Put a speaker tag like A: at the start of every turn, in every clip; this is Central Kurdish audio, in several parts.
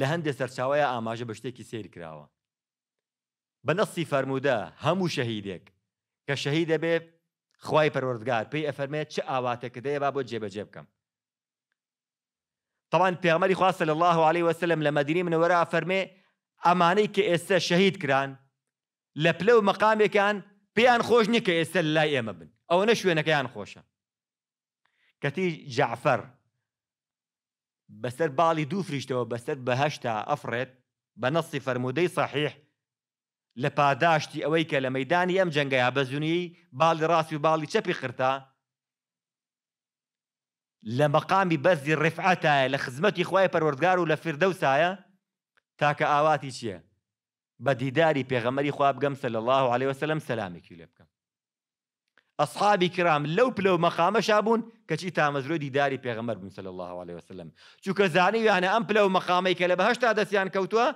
A: لە هەندێک سەرچاوەیە ئاماژە بە شتێکی سیر کراوە بە نەسی فەرموودە هەموو شەهیدێک کە شەهی دەبێت خی پەروەردگار پێی ئەفەرمێت چه ئاواتێکە دەیە با بۆ جێبەجێ بکەم طبعاان پێغمەری خواستە لە الله عليه وسلم لە مەدینی منەوەرا فەرمێ ئەمانەی کە ئێستا شەهید کران لە پلە و مەقامێکیان پێیان خۆش نییە کە ئێستا لای ئێمە بن ئەوە نە شوێنەکەیان خۆشە کەتی جعفەر بەسەر باڵی دوو فریشتەوە بەسەر بەهشتا ئەفرێت بە نەسی فەرمودەی صحیح لە پاداشتی ئەوەی کە لە مەدانی ئەم جەنگەیا بەزونی باڵی ڕاستی و باڵی چەپی خرتا لە مەقامی بەزی ڕفعەتایە لە خزمەتی خی پەروەردگار و لە فردەوسایە تاکە ئاواتی چییە؟ بە دیداری پێغەمەری خواب بگەم سە لە الله عليه وسلم سەلامێکی لێ بکەم اصحابي كرام لەو پلە شابون كشي تامز کەچی تامەزرۆ داري پێغەمەر بن صلى الله عليه وسلم شو زانیویانە يعني پلە و مەقامی کە لە بەهشتا دەستیان کەوتووە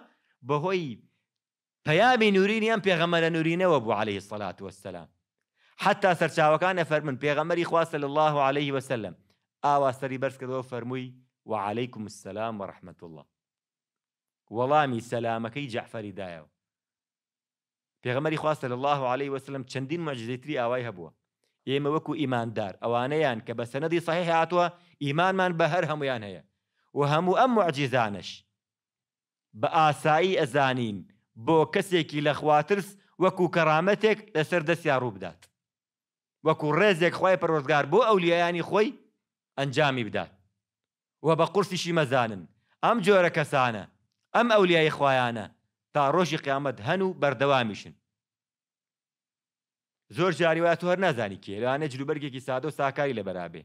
A: نوريني أم نورینی نوريني وابو نورینەوە بوو عليه سڵات وسلام حتا سەرچاوەکانە فەرمن پێغەمەری صلى الله عليه وسلم اوا سري برس كدو فرموي وعليكم السلام ورحمة الله جعفر دايو جعفەریدایەوە پێغەمەری صلى الله عليه وسلم چەندین مەجزێتری ئاوای هەبووە ئێمە وەکو ئیماندار ئەوانەیان کە بە سەنەدی سەحی هاتووە ئیمانمان بە هەر هەمویان هەیە و هەموو ئەم معجیزانش بە ئاسایی ئەزانین بۆ کەسێکی لە خواترس وەکو کەرامەتێک لەسەر دەستیان ڕوو بدات وەکو ڕێزێک خی پەرۆزگار بۆ ئەولیایانی خۆی ئەنجامی بدات و بە قورسیشی مەزانن ئەم جۆرە کەسانە ئەم ئەولیای خوایانە تا ڕۆژی قیامەت هەن و بەردەوامیشن زۆر جاریوات هەر نازانی کێ لەوانە جلوبەرگێکی سادە و ساکاری لە بەرابێ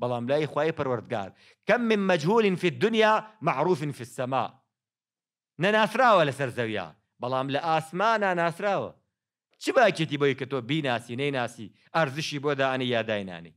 A: بەڵام لای خی پەروەردگار کەم من مەجهول في الدنيا معروف في السما نەناسراوە لەسەر زەویا بەڵام لە ئاسمانە ناسراوە چ باکێتی بۆی کە تۆ بیناسی نەیناسی ئەرزشی بۆ داانی یاداینانی